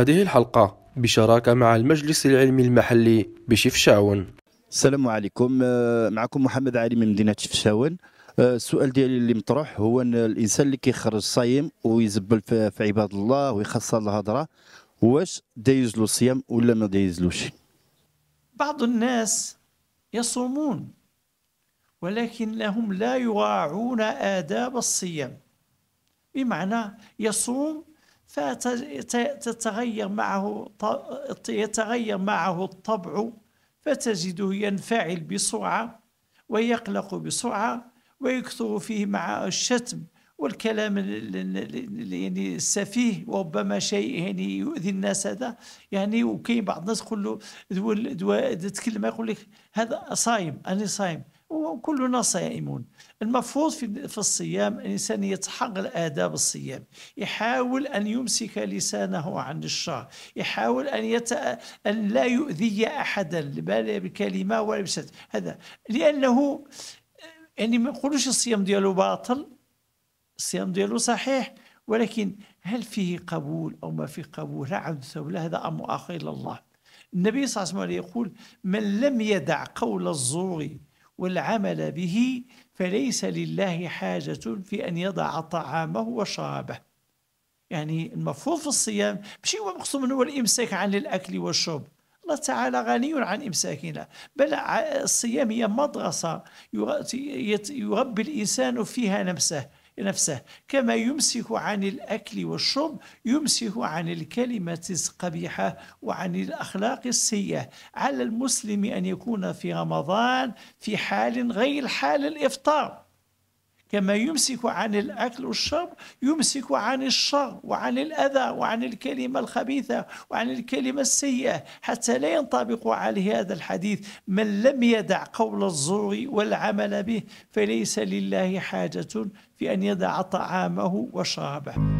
هذه الحلقة بشراكة مع المجلس العلمي المحلي بشفشاون السلام عليكم آه، معكم محمد علي من مدينة شفشاون آه، السؤال ديالي اللي مطروح هو ان الانسان اللي كيخرج صايم ويزبل في عباد الله ويخسر الهضره واش دايز له الصيام ولا ما دايزلوش بعض الناس يصومون ولكنهم لا يراعون آداب الصيام بمعنى يصوم فتتغير معه يتغير معه الطبع فتجده ينفعل بسرعة ويقلق بسرعة ويكثر فيه مع الشتم والكلام يعني السفيه وربما شيء يعني يؤذي الناس هذا يعني وكاين بعض الناس تقول له تكلم يقول لك هذا صايم انا صايم وكلنا صائمون المفروض في, الصيام الإنسان يتحقق آداب الصيام يحاول أن يمسك لسانه عن الشر يحاول أن, يت... أن لا يؤذي أحدا لا بكلمة ولا بشتى هذا لأنه يعني ما نقولوش الصيام ديالو باطل الصيام ديالو صحيح ولكن هل فيه قبول أو ما فيه قبول لا عبد ولا هذا أمر آخر إلى الله النبي صلى الله عليه وسلم يقول من لم يدع قول الزور والعمل به فليس لله حاجة في أن يضع طعامه وشرابه يعني المفروض في الصيام ماشي هو مقصود منه الإمساك عن الأكل والشرب الله تعالى غني عن إمساكنا بل الصيام هي مدرسة يربي الإنسان فيها نفسه نفسه كما يمسك عن الأكل والشرب يمسك عن الكلمة القبيحة وعن الأخلاق السيئة على المسلم أن يكون في رمضان في حال غير حال الإفطار كما يمسك عن الأكل والشرب يمسك عن الشر وعن الأذى وعن الكلمة الخبيثة وعن الكلمة السيئة حتى لا ينطبق عليه هذا الحديث من لم يدع قول الزور والعمل به فليس لله حاجة في أن يدع طعامه وشرابه